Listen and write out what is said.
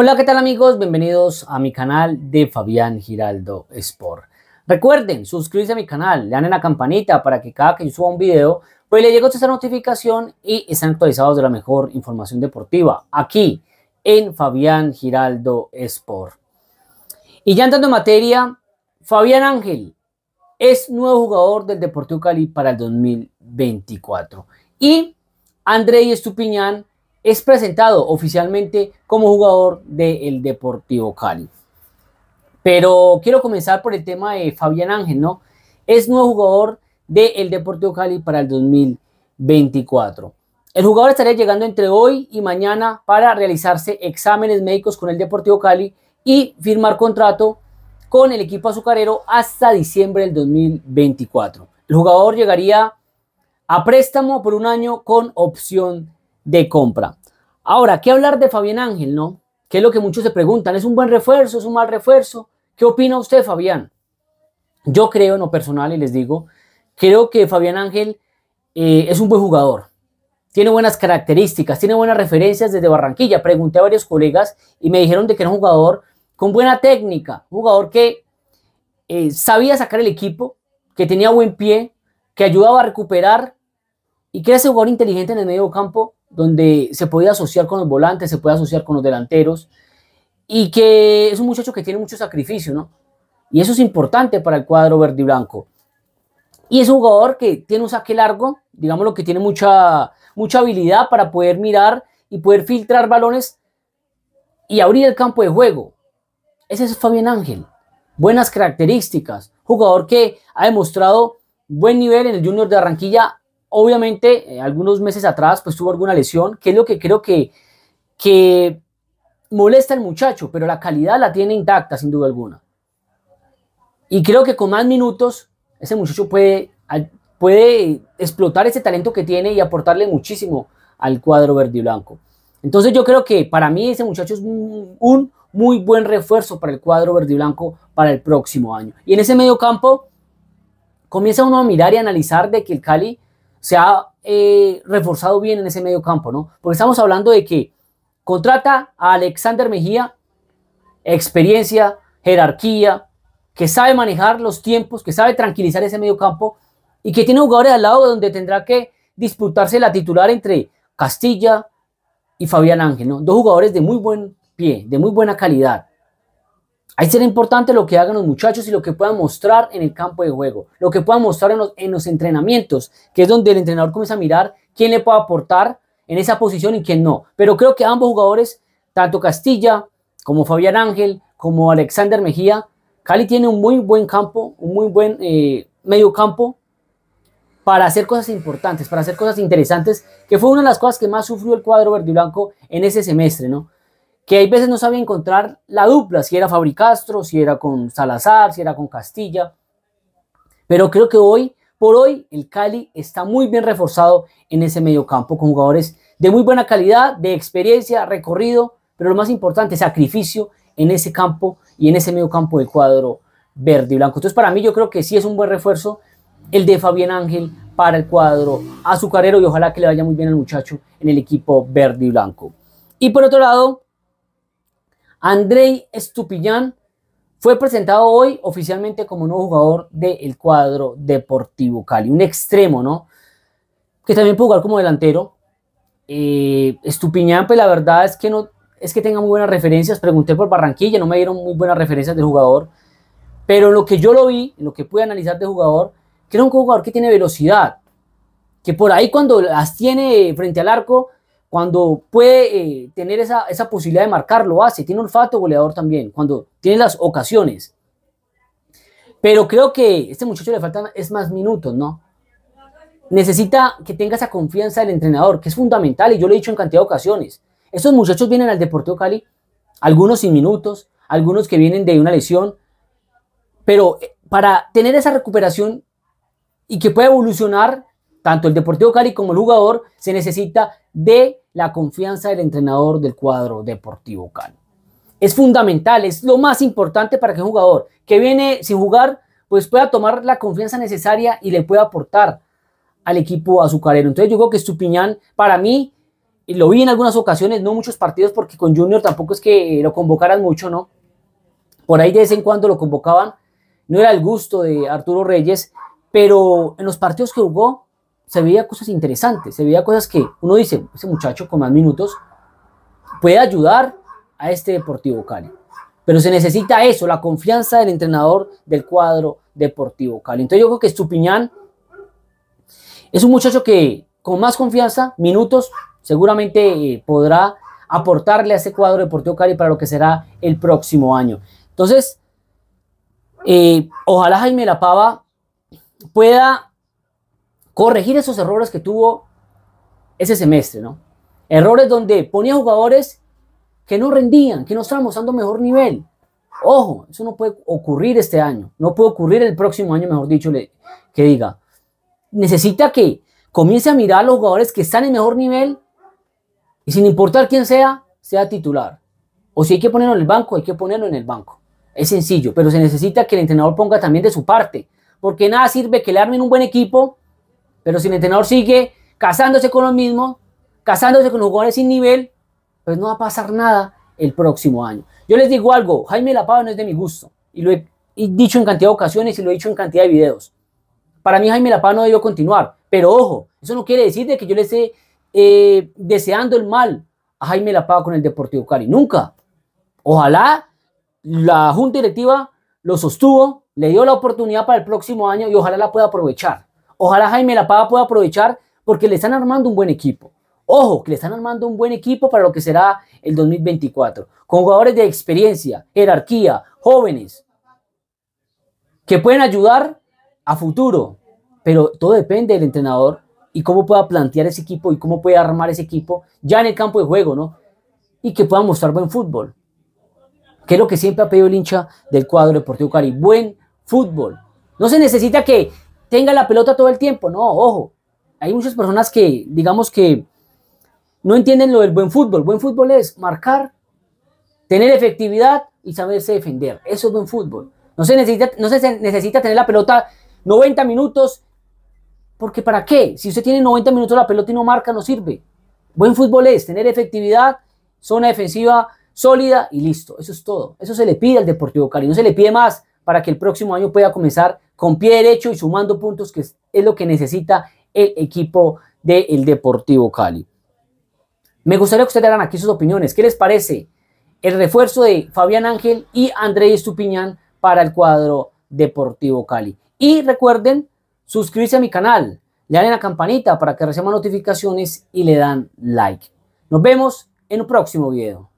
Hola, ¿qué tal amigos? Bienvenidos a mi canal de Fabián Giraldo Sport. Recuerden suscribirse a mi canal, le dan en la campanita para que cada que yo suba un video, pues le llegue esta notificación y estén actualizados de la mejor información deportiva aquí en Fabián Giraldo Sport. Y ya entrando en materia, Fabián Ángel es nuevo jugador del Deportivo Cali para el 2024 y Andrei Estupiñán es presentado oficialmente como jugador del Deportivo Cali. Pero quiero comenzar por el tema de Fabián Ángel, ¿no? Es nuevo jugador del Deportivo Cali para el 2024. El jugador estaría llegando entre hoy y mañana para realizarse exámenes médicos con el Deportivo Cali y firmar contrato con el equipo azucarero hasta diciembre del 2024. El jugador llegaría a préstamo por un año con opción de compra. Ahora, ¿qué hablar de Fabián Ángel, no? Que es lo que muchos se preguntan, ¿es un buen refuerzo, es un mal refuerzo? ¿Qué opina usted, Fabián? Yo creo, en lo personal, y les digo, creo que Fabián Ángel eh, es un buen jugador. Tiene buenas características, tiene buenas referencias desde Barranquilla. Pregunté a varios colegas y me dijeron de que era un jugador con buena técnica, un jugador que eh, sabía sacar el equipo, que tenía buen pie, que ayudaba a recuperar y que era ese jugador inteligente en el medio campo donde se podía asociar con los volantes, se puede asociar con los delanteros, y que es un muchacho que tiene mucho sacrificio, ¿no? Y eso es importante para el cuadro verde y blanco. Y es un jugador que tiene un saque largo, digamos lo que tiene mucha, mucha habilidad para poder mirar y poder filtrar balones y abrir el campo de juego. Ese es Fabián Ángel. Buenas características. Jugador que ha demostrado buen nivel en el Junior de Barranquilla obviamente eh, algunos meses atrás pues tuvo alguna lesión, que es lo que creo que, que molesta al muchacho, pero la calidad la tiene intacta sin duda alguna. Y creo que con más minutos ese muchacho puede, puede explotar ese talento que tiene y aportarle muchísimo al cuadro verde y blanco. Entonces yo creo que para mí ese muchacho es un, muy buen refuerzo para el cuadro verde y blanco para el próximo año. Y en ese medio campo comienza uno a mirar y analizar de que el Cali se ha eh, reforzado bien en ese medio campo, ¿no? Porque estamos hablando de que contrata a Alexander Mejía, experiencia, jerarquía, que sabe manejar los tiempos, que sabe tranquilizar ese medio campo y que tiene jugadores al lado donde tendrá que disputarse la titular entre Castilla y Fabián Ángel, ¿no? Dos jugadores de muy buen pie, de muy buena calidad. Ahí será importante lo que hagan los muchachos y lo que puedan mostrar en el campo de juego, lo que puedan mostrar en los, entrenamientos, que es donde el entrenador comienza a mirar quién le puede aportar en esa posición y quién no. Pero creo que ambos jugadores, tanto Castilla como Fabián Ángel, como Alexander Mejía, Cali tiene un muy buen campo, un muy buen eh, medio campo para hacer cosas importantes, para hacer cosas interesantes, que fue una de las cosas que más sufrió el cuadro verde y blanco en ese semestre, ¿no? que hay veces no sabía encontrar la dupla, si era Fabricastro si era con Salazar, si era con Castilla. Pero creo que hoy, por hoy, el Cali está muy bien reforzado en ese medio campo, con jugadores de muy buena calidad, de experiencia, recorrido, pero lo más importante, sacrificio en ese campo y en ese medio campo del cuadro verde y blanco. Entonces, para mí, yo creo que sí es un buen refuerzo el de Fabián Ángel para el cuadro azucarero y ojalá que le vaya muy bien al muchacho en el equipo verde y blanco. Y por otro lado, Andrei Estupiñán fue presentado hoy oficialmente como nuevo jugador del cuadro Deportivo Cali. Un extremo, ¿no? Que también puede jugar como delantero. Eh, Estupiñán, pues la verdad es que no es que tenga muy buenas referencias. Pregunté por Barranquilla, no me dieron muy buenas referencias del jugador. Pero lo que yo lo vi, lo que pude analizar de jugador, que era un jugador que tiene velocidad. Que por ahí cuando las tiene frente al arco, cuando puede eh, tener esa, esa, posibilidad de marcar, lo hace. Ah, tiene olfato goleador también, cuando tiene las ocasiones. Pero creo que a este muchacho le faltan es más minutos, ¿no? Necesita que tenga esa confianza del entrenador, que es fundamental, y yo lo he dicho en cantidad de ocasiones. Estos muchachos vienen al Deportivo Cali, algunos sin minutos, algunos que vienen de una lesión, pero eh, para tener esa recuperación y que pueda evolucionar tanto el Deportivo Cali como el jugador, se necesita de la confianza del entrenador del cuadro Deportivo Cali. Es fundamental, es lo más importante para que un jugador que viene sin jugar, pues pueda tomar la confianza necesaria y le pueda aportar al equipo azucarero. Entonces yo creo que Estupiñán, para mí, y lo vi en algunas ocasiones, no muchos partidos, porque con Junior tampoco es que lo convocaran mucho, ¿no? Por ahí de vez en cuando lo convocaban, no era el gusto de Arturo Reyes, pero en los partidos que jugó, se veía cosas interesantes, se veía cosas que uno dice, ese muchacho con más minutos puede ayudar a este Deportivo Cali. Pero se necesita eso, la confianza del entrenador del cuadro Deportivo Cali. Entonces yo creo que Estupiñán es un muchacho que con más confianza, minutos, seguramente eh, podrá aportarle a ese cuadro Deportivo Cali para lo que será el próximo año. Entonces, eh, ojalá Jaime Lapava pueda corregir esos errores que tuvo ese semestre, ¿no? Errores donde ponía jugadores que no rendían, que no estaban mostrando mejor nivel. Ojo, eso no puede ocurrir este año, no puede ocurrir el próximo año, mejor dicho, que diga. Necesita que comience a mirar a los jugadores que están en mejor nivel y sin importar quién sea, sea titular. O si hay que ponerlo en el banco, hay que ponerlo en el banco. Es sencillo, pero se necesita que el entrenador ponga también de su parte, porque nada sirve que le armen un buen equipo pero si el entrenador sigue casándose con los mismo casándose con los jugadores sin nivel, pues no va a pasar nada el próximo año. Yo les digo algo, Jaime Lapado no es de mi gusto. Y lo he, dicho en cantidad de ocasiones y lo he dicho en cantidad de videos. Para mí Jaime Lapado no debió continuar. Pero ojo, eso no quiere decir de que yo le esté eh, deseando el mal a Jaime Lapado con el Deportivo Cali. Nunca. Ojalá la Junta Directiva lo sostuvo, le dio la oportunidad para el próximo año y ojalá la pueda aprovechar. Ojalá Jaime La Pava pueda aprovechar porque le están armando un buen equipo. Ojo, que le están armando un buen equipo para lo que será el 2024, con jugadores de experiencia, jerarquía, jóvenes, que pueden ayudar a futuro, pero todo depende del entrenador y cómo pueda plantear ese equipo y cómo puede armar ese equipo ya en el campo de juego, ¿no? Y que pueda mostrar buen fútbol, que es lo que siempre ha pedido el hincha del cuadro Deportivo Cari. buen fútbol. No se necesita que tenga la pelota todo el tiempo. No, ojo. Hay muchas personas que, digamos que, no entienden lo del buen fútbol. Buen fútbol es marcar, tener efectividad y saberse defender. Eso es buen fútbol. No se necesita, no se necesita tener la pelota 90 minutos, porque ¿para qué? Si usted tiene 90 minutos la pelota y no marca, no sirve. Buen fútbol es tener efectividad, zona defensiva sólida y listo. Eso es todo. Eso se le pide al Deportivo Cali. No se le pide más para que el próximo año pueda comenzar con pie derecho y sumando puntos, que es, lo que necesita el equipo del Deportivo Cali. Me gustaría que ustedes dieran aquí sus opiniones. ¿Qué les parece el refuerzo de Fabián Ángel y Andrés Tupiñán para el cuadro Deportivo Cali? Y recuerden suscribirse a mi canal, le dan la campanita para que reciban notificaciones y le dan like. Nos vemos en un próximo video.